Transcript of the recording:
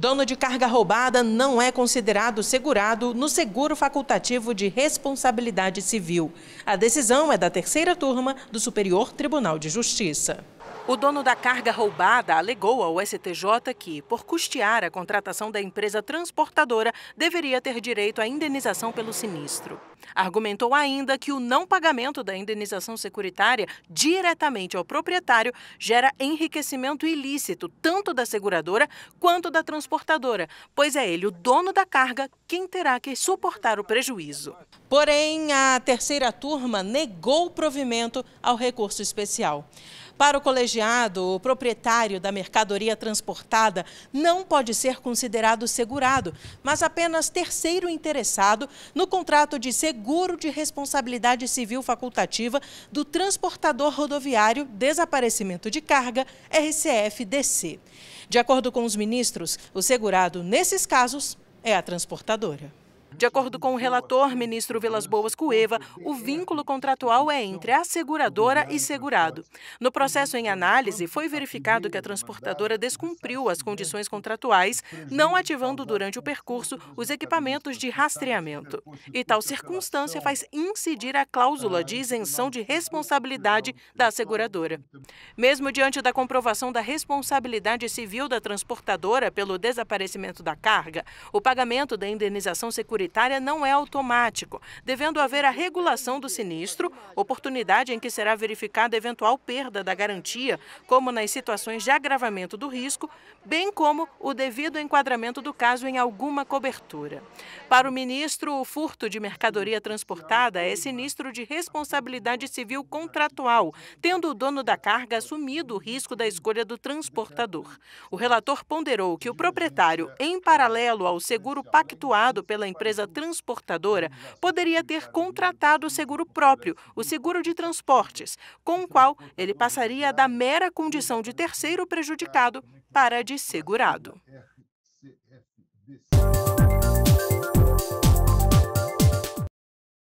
Dono de carga roubada não é considerado segurado no Seguro Facultativo de Responsabilidade Civil. A decisão é da terceira turma do Superior Tribunal de Justiça. O dono da carga roubada alegou ao STJ que, por custear a contratação da empresa transportadora, deveria ter direito à indenização pelo sinistro. Argumentou ainda que o não pagamento da indenização securitária diretamente ao proprietário gera enriquecimento ilícito tanto da seguradora quanto da transportadora transportadora, pois é ele, o dono da carga, quem terá que suportar o prejuízo. Porém, a terceira turma negou o provimento ao recurso especial. Para o colegiado, o proprietário da mercadoria transportada não pode ser considerado segurado, mas apenas terceiro interessado no contrato de seguro de responsabilidade civil facultativa do transportador rodoviário desaparecimento de carga RCF-DC. De acordo com os ministros, o segurado nesses casos é a transportadora. De acordo com o relator, ministro Velas Boas Cueva, o vínculo contratual é entre a seguradora e segurado. No processo em análise, foi verificado que a transportadora descumpriu as condições contratuais, não ativando durante o percurso os equipamentos de rastreamento. E tal circunstância faz incidir a cláusula de isenção de responsabilidade da seguradora. Mesmo diante da comprovação da responsabilidade civil da transportadora pelo desaparecimento da carga, o pagamento da indenização securitária securitária não é automático, devendo haver a regulação do sinistro, oportunidade em que será verificada eventual perda da garantia, como nas situações de agravamento do risco, bem como o devido enquadramento do caso em alguma cobertura. Para o ministro, o furto de mercadoria transportada é sinistro de responsabilidade civil contratual, tendo o dono da carga assumido o risco da escolha do transportador. O relator ponderou que o proprietário, em paralelo ao seguro pactuado pela empresa, empresa transportadora poderia ter contratado o seguro próprio, o seguro de transportes, com o qual ele passaria da mera condição de terceiro prejudicado para de segurado.